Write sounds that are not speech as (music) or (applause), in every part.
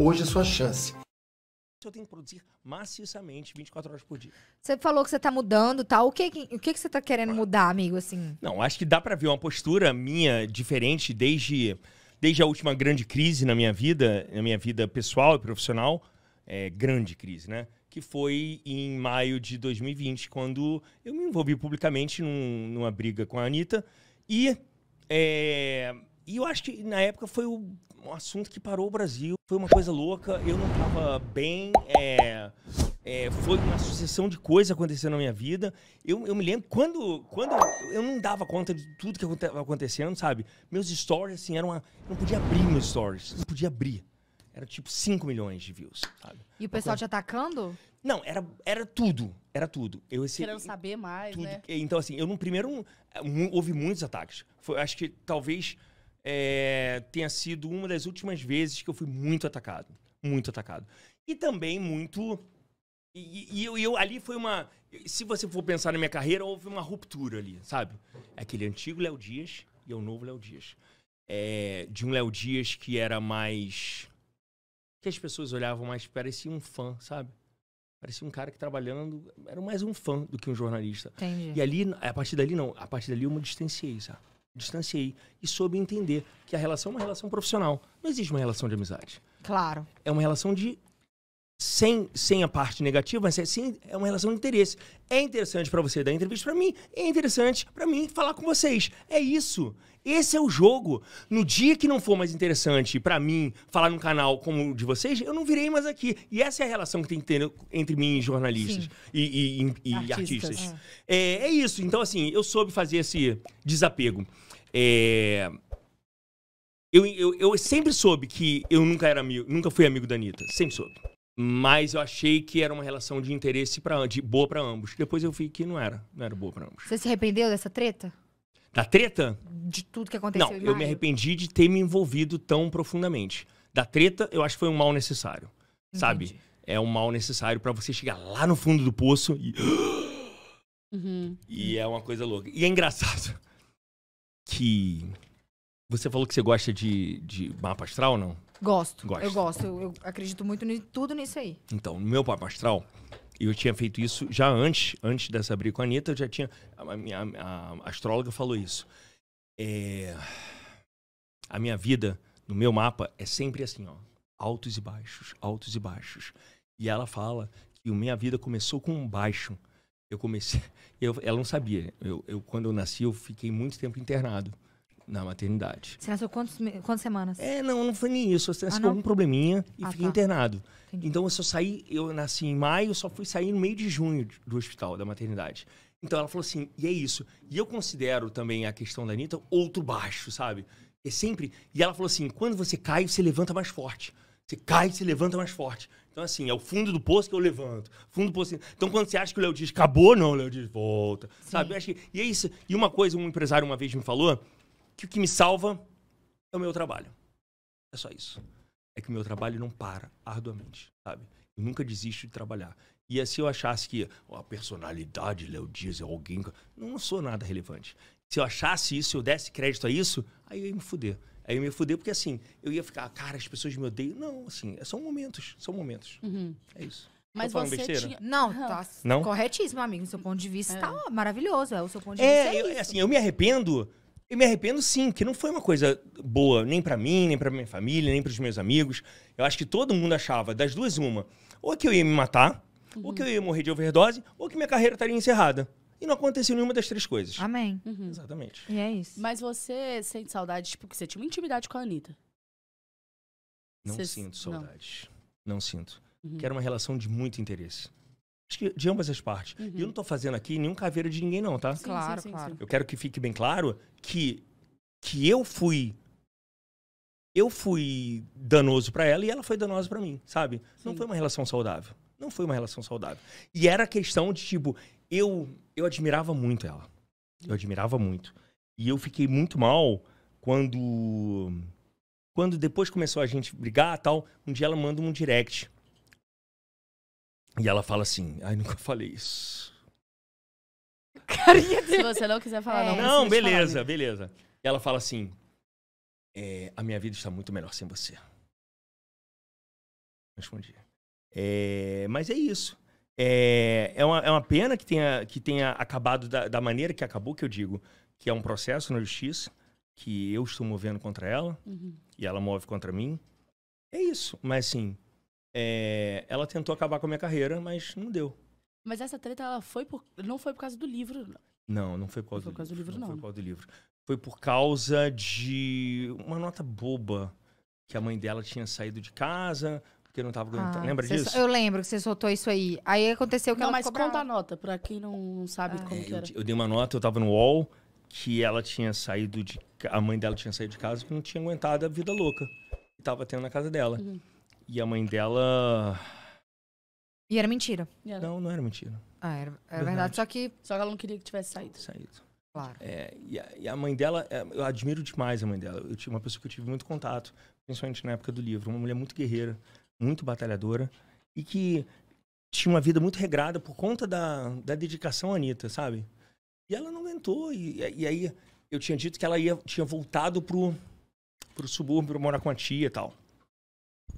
Hoje é sua chance. Eu tenho que produzir maciçamente 24 horas por dia. Você falou que você está mudando tal. Tá? O que, o que, que você está querendo mudar, amigo, assim? Não, acho que dá para ver uma postura minha diferente desde, desde a última grande crise na minha vida, na minha vida pessoal e profissional. É, grande crise, né? que foi em maio de 2020, quando eu me envolvi publicamente num, numa briga com a Anitta. E é, e eu acho que na época foi um assunto que parou o Brasil. Foi uma coisa louca, eu não tava bem. É, é, foi uma sucessão de coisas acontecendo na minha vida. Eu, eu me lembro quando, quando eu não dava conta de tudo que estava acontecendo, sabe? Meus stories, assim, eram uma. Eu não podia abrir meus stories, não podia abrir. Era tipo 5 milhões de views, sabe? E o pessoal coisa... te atacando? Não, era, era tudo. Era tudo. Eu Querendo saber mais, tudo. né? Então, assim, eu no primeiro. Um, um, houve muitos ataques. Foi, acho que talvez é, tenha sido uma das últimas vezes que eu fui muito atacado. Muito atacado. E também muito. E, e eu, eu, ali foi uma. Se você for pensar na minha carreira, houve uma ruptura ali, sabe? É aquele antigo Léo Dias e é o novo Léo Dias. É, de um Léo Dias que era mais. que as pessoas olhavam mais, parecia um fã, sabe? Parecia um cara que trabalhando era mais um fã do que um jornalista. Entendi. E ali, a partir dali, não. A partir dali eu me distanciei, sabe? distanciei e soube entender que a relação é uma relação profissional. Não existe uma relação de amizade. Claro. É uma relação de sem, sem a parte negativa, mas é, sem, é uma relação de interesse. É interessante para você dar entrevista para mim, é interessante para mim falar com vocês. É isso. Esse é o jogo. No dia que não for mais interessante para mim falar num canal como o de vocês, eu não virei mais aqui. E essa é a relação que tem que ter entre mim e jornalistas e, e, e, artistas. artistas. É. É, é. isso. Então, assim, eu soube fazer esse desapego. É... Eu, eu, eu sempre soube que eu nunca era amigo, nunca fui amigo da Anitta. Sempre soube. Mas eu achei que era uma relação de interesse para de boa para ambos. Depois eu vi que não era. Não era boa para ambos. Você se arrependeu dessa treta? Da treta? De tudo que aconteceu. Não, eu me arrependi de ter me envolvido tão profundamente. Da treta, eu acho que foi um mal necessário. Entendi. Sabe? É um mal necessário para você chegar lá no fundo do poço e. Uhum. E é uma coisa louca. E é engraçado (laughs) que você falou que você gosta de, de mapa astral, não? Gosto. Eu gosto. Eu, eu acredito muito em tudo nisso aí. Então, no meu mapa astral, eu tinha feito isso já antes, antes dessa briga com a Anitta, eu já tinha. A, minha, a, a astróloga falou isso. É, a minha vida, no meu mapa, é sempre assim, ó. Altos e baixos, altos e baixos. E ela fala que minha vida começou com um baixo. Eu comecei. (laughs) Eu, ela não sabia. Eu, eu, quando eu nasci, eu fiquei muito tempo internado. Na maternidade. Você nasceu quantos, quantas semanas? É, não, não foi nem isso. Eu ah, nasci ah, com algum probleminha e ah, fiquei tá. internado. Entendi. Então, eu só saí, eu nasci em maio, só fui sair no meio de junho do hospital, da maternidade. Então, ela falou assim, e é isso. E eu considero também a questão da Anitta outro baixo, sabe? É sempre... E ela falou assim, quando você cai, você levanta mais forte. Você cai, você levanta mais forte. Então, assim, é o fundo do poço que eu levanto. Fundo do poço. Então, quando você acha que o Léo diz acabou, não, o Léo Dias volta. Sim. Sabe? Eu acho que... E é isso. E uma coisa, um empresário uma vez me falou, que o que me salva é o meu trabalho. É só isso. É que o meu trabalho não para arduamente, sabe? Eu nunca desisto de trabalhar. E é se eu achasse que oh, a personalidade Léo Dias é alguém. Não sou nada relevante. Se eu achasse isso, se eu desse crédito a isso, aí eu ia me fuder. Aí eu ia me fuder porque assim, eu ia ficar, cara, as pessoas me odeiam. Não, assim, é são momentos, são momentos. Uhum. É isso. Mas você besteira? tinha... Não, tá não? corretíssimo, amigo. seu ponto de vista é. tá maravilhoso. É o seu ponto de é, vista. É, assim, eu me arrependo eu me arrependo sim, que não foi uma coisa boa nem para mim, nem para minha família, nem para os meus amigos. Eu acho que todo mundo achava, das duas, uma. Ou que eu ia me matar, uhum. ou que eu ia morrer de overdose, ou que minha carreira estaria encerrada. E não aconteceu nenhuma das três coisas. Amém. Uhum. Exatamente. E é isso. Mas você sente saudade, tipo, porque você tinha uma intimidade com a Anitta. Não você... sinto saudades. Não, não sinto. Uhum. Que era uma relação de muito interesse. Acho que de ambas as partes. Uhum. E eu uhum. não estou fazendo aqui nenhum caveiro de ninguém, não, tá? Sim, claro, sim, claro. Eu quero que fique bem claro que, que eu fui. Eu fui danoso para ela e ela foi danosa para mim, sabe? Não foi uma relação saudável. Não foi uma relação saudável. E era questão de, tipo, eu, eu admirava muito ela. Eu admirava muito. E eu fiquei muito mal quando. Quando depois começou a gente brigar tal, um dia ela manda um direct e ela fala assim: ai, nunca falei isso. Carinha Se você não quiser falar, é, não. Não, beleza, falar, né? beleza. E ela fala assim: é, a minha vida está muito melhor sem você. Respondi. É, mas é isso. É, é, uma, é uma pena que tenha, que tenha acabado da, da maneira que acabou, que eu digo, que é um processo na justiça, que eu estou movendo contra ela, uhum. e ela move contra mim. É isso. Mas assim, é, ela tentou acabar com a minha carreira, mas não deu. Mas essa treta ela foi por, não foi por causa do livro. Não, não foi por causa, não do, por causa livro, do, livro, não. Não foi por causa do livro. Foi por causa de uma nota boba que a mãe dela tinha saído de casa, porque não estava aguentando. Ah, lembra disso? eu lembro que você soltou isso aí. Aí aconteceu que não, ela mas ficou conta a nota, pra quem não sabe ah. como é, que era. Eu, eu, dei uma nota, eu estava no UOL, que ela tinha saído de... A mãe dela tinha saído de casa porque não tinha aguentado a vida louca que estava tendo na casa dela. Uhum. E a mãe dela. E era mentira. Era. Não, não era mentira. Ah, era, era verdade. verdade. só que. Só que ela não queria que tivesse saído. Saído. Claro. É, e, a, e, a, mãe dela, é, eu admiro demais a mãe dela. Eu tinha uma pessoa que eu tive muito contato, principalmente na época do livro. Uma mulher muito guerreira, muito batalhadora e que tinha uma vida muito regrada por conta da, da dedicação à Anitta, sabe? E ela não aguentou. E, e aí eu tinha dito que ela ia, tinha voltado pro, pro subúrbio morar com a tia e tal.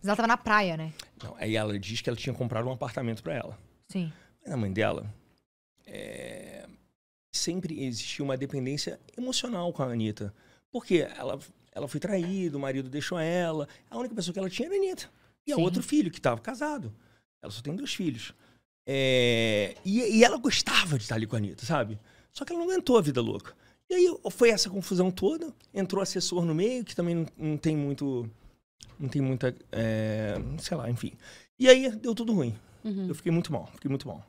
Mas ela tava na praia, né? Não, aí ela diz que ela tinha comprado um apartamento para ela. Sim. Mas a mãe dela é... sempre existiu uma dependência emocional com a Anitta. Porque ela, ela foi traída, o marido deixou ela. A única pessoa que ela tinha era a Anitta. E Sim. a outro filho, que estava casado. Ela só tem dois filhos. É... E, e ela gostava de estar ali com a Anitta, sabe? Só que ela não aguentou a vida louca. E aí foi essa confusão toda. Entrou assessor no meio, que também não, não tem muito não tem muita. É, sei lá, enfim. E aí deu tudo ruim. Uhum. Eu fiquei muito mal, fiquei muito mal.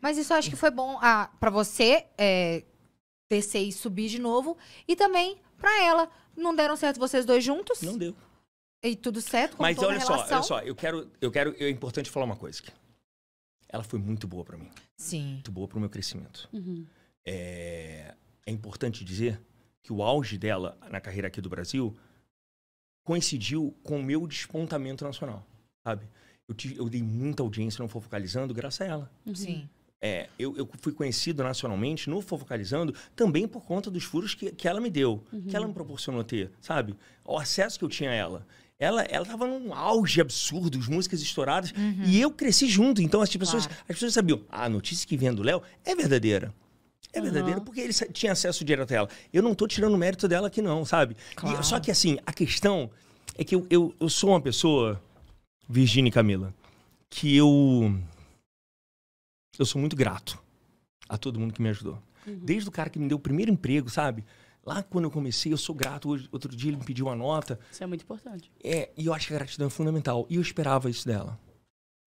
Mas isso eu acho que foi bom ah, para você é, descer e subir de novo. E também para ela. Não deram certo vocês dois juntos? Não deu. E tudo certo? Mas olha só, olha só, eu quero, eu quero, é importante falar uma coisa aqui. Ela foi muito boa para mim. Sim. Muito boa para o meu crescimento. Uhum. É, é importante dizer que o auge dela na carreira aqui do Brasil coincidiu com o meu despontamento nacional, sabe? Eu, tive, eu dei muita audiência no Fofocalizando graças a ela. Uhum. Sim. É, eu, eu, fui conhecido nacionalmente no Fofocalizando também por conta dos furos que, que ela me deu, uhum. que ela me proporcionou ter, sabe? O acesso que eu tinha a ela. Ela, ela tava num auge absurdo, as músicas estouradas, uhum. e eu cresci junto. Então, as, claro. pessoas, as pessoas sabiam, ah, a notícia que vem do Léo é verdadeira. É verdadeiro uhum. porque ele tinha acesso direto a ela. Eu não estou tirando mérito dela aqui, não, sabe? Claro. E, só que assim, a questão é que eu, eu, eu sou uma pessoa, Virginia e Camila, que eu. Eu sou muito grato a todo mundo que me ajudou. Uhum. Desde o cara que me deu o primeiro emprego, sabe? Lá quando eu comecei, eu sou grato. Hoje, outro dia ele me pediu uma nota. Isso é muito importante. É, e eu acho que a gratidão é fundamental. E eu esperava isso dela.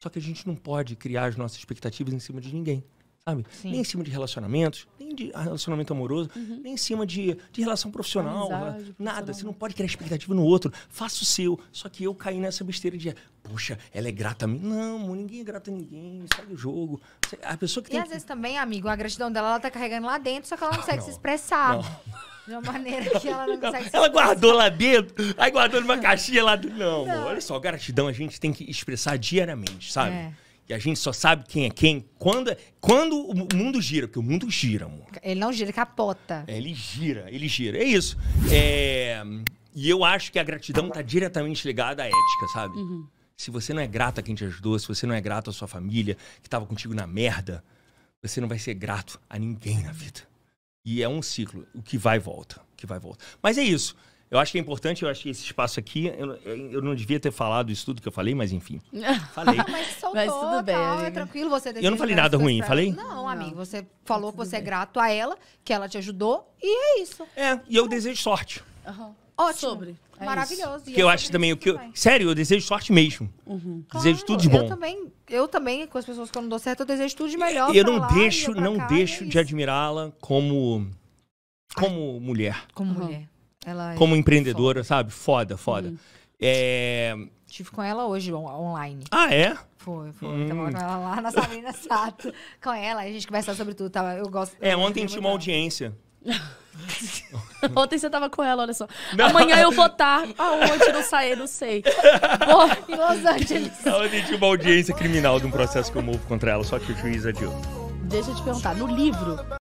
Só que a gente não pode criar as nossas expectativas em cima de ninguém sabe? Sim. Nem em cima de relacionamentos, nem de relacionamento amoroso, uhum. nem em cima de, de relação profissional, Amizade, né? nada. Você não pode criar expectativa no outro. Faça o seu. Só que eu caí nessa besteira de, poxa, ela é grata a mim. Não, ninguém é grata a ninguém. Sai o jogo. A pessoa que E tem... às vezes também, amigo, a gratidão dela, ela tá carregando lá dentro, só que ela não ah, consegue não. se expressar. Não. De uma maneira que ela não consegue Ela guardou lá dentro, aí guardou numa caixinha lá do. Não, não. Amor, olha só, gratidão a gente tem que expressar diariamente, sabe? É. E a gente só sabe quem é quem quando, é, quando o mundo gira, porque o mundo gira, amor. Ele não gira, ele capota. É, ele gira, ele gira. É isso. É... E eu acho que a gratidão está diretamente ligada à ética, sabe? Uhum. Se você não é grato a quem te ajudou, se você não é grato à sua família, que estava contigo na merda, você não vai ser grato a ninguém na vida. E é um ciclo, o que vai e volta, o que vai e volta. Mas é isso. Eu acho que é importante, eu acho que esse espaço aqui, eu, eu não devia ter falado isso tudo que eu falei, mas enfim. (laughs) Falei. mas soltou, mas tudo tá, bem, tá, é tranquilo, você Eu não falei nada ruim, falei? Não, não, amigo, você falou que você bem. é grato a ela, que ela te ajudou, e é isso. É, e eu é. desejo sorte. Uhum. Ótimo. Sobre. É Maravilhoso. Porque eu acho também o que. Eu, sério, eu desejo sorte mesmo. Uhum. Claro, desejo tudo de bom. Eu também, eu também, com as pessoas que eu não dou certo, eu desejo tudo de melhor. E Eu não lá, deixo, não cá, é deixo é de admirá-la como. Como mulher. Como uhum. mulher. Ela é como é empreendedora, foda. sabe? Foda, foda. Hum. É... com ela hoje on online. Ah, é? Foi, foi. Hum. Tava com ela lá na Sabrina Sato. (laughs) com ela, a gente conversava sobre tudo. Tava, eu gosto. É, ontem tinha uma audiência. (laughs) Ontem você tava com ela, olha só. Não. Amanhã eu vou estar. Tá. Aonde não sair, não sei. em Los Angeles. Ontem tinha uma audiência criminal de um processo que eu movo contra ela, só que o juiz adiou. Deixa eu te perguntar, no livro,